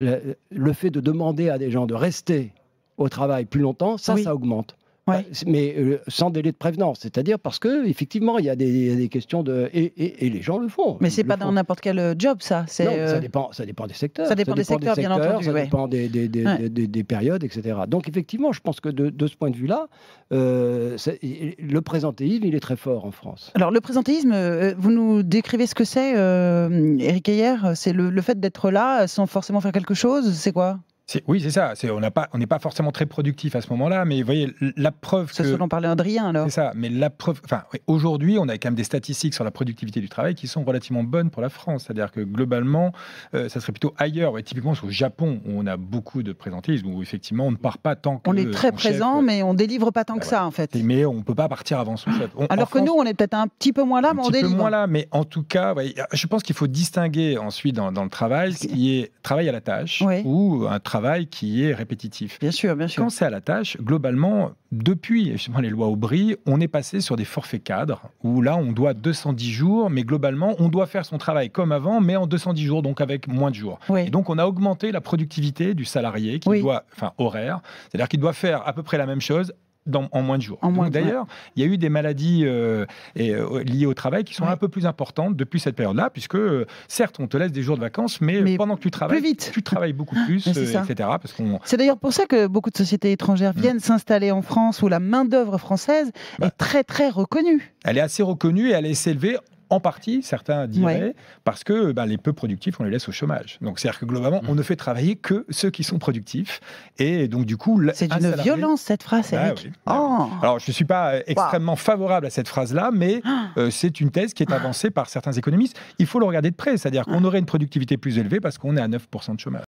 le, fait de demander à des gens de rester au travail plus longtemps, ça, ça augmente. Bah, mais euh, sans délai de prévenance, c'est-à-dire parce que effectivement, il y, a des, questions de et, les gens le font. Mais c'est pas dans n'importe quel euh, job, ça. non, ça euh, dépend, ça dépend des secteurs. Ça dépend, des, secteurs, bien entendu. Ça dépend des, périodes, etc. Donc effectivement, je pense que de, ce point de vue-là, le présentéisme, il est très fort en France. Alors le présentéisme, vous nous décrivez ce que c'est, Eric Ayer, c'est le fait d'être là sans forcément faire quelque chose. C'est quoi oui, c'est ça. on n'est pas, pas, forcément très productif à ce moment-là, mais vous voyez, la preuve. Ça, que, selon parler rien alors. C'est ça. Mais la preuve. Enfin, aujourd'hui, on a quand même des statistiques sur la productivité du travail qui sont relativement bonnes pour la France. C'est-à-dire que globalement, euh, ça serait plutôt ailleurs. Typiquement, typiquement, au Japon, où on a beaucoup de présentisme, où effectivement, on ne part pas tant que. On est très présent, mais on délivre pas tant ah, que ça, en fait. Mais on ne peut pas partir avant son chef. alors que nous, on est peut-être un petit peu moins là, mais on délivre. moins là, mais en tout cas, je pense qu'il faut distinguer ensuite dans, le travail ce qui est travail à la tâche ou un travail qui est répétitif. Bien sûr, bien sûr. Quand c'est à la tâche, globalement, depuis les lois Aubry, on est passé sur des forfaits cadres où là on doit 210 jours, mais globalement on doit faire son travail comme avant, mais en 210 jours, donc avec moins de jours. donc on a augmenté la productivité du salarié qui doit, enfin horaire, c'est-à-dire qu'il doit faire à peu près la même chose en moins de jours. D'ailleurs, il y a eu des maladies euh, euh, liées au travail qui sont un peu plus importantes depuis cette période-là, puisque euh, certes, on te laisse des jours de vacances, mais, pendant que tu travailles, vite. tu travailles beaucoup ah, plus, etc. C'est d'ailleurs pour ça que beaucoup de sociétés étrangères mm. viennent s'installer en France, où la main-d'œuvre française bah. est très très reconnue. Elle est assez reconnue et elle est élevée en partie, certains diraient, parce que bah, les peu productifs, on les laisse au chômage. Donc, c'est-à-dire que globalement, on mmh. ne fait travailler que ceux qui sont productifs. Et donc, du coup, c'est une violence cette phrase. là. Bah bah oh. Alors, je ne suis pas euh, extrêmement favorable à cette phrase-là, mais ah. euh, c'est une thèse qui est avancée par certains économistes. Il faut le regarder de près, c'est-à-dire qu'on ah. aurait une productivité plus élevée parce qu'on est à 9% de chômage.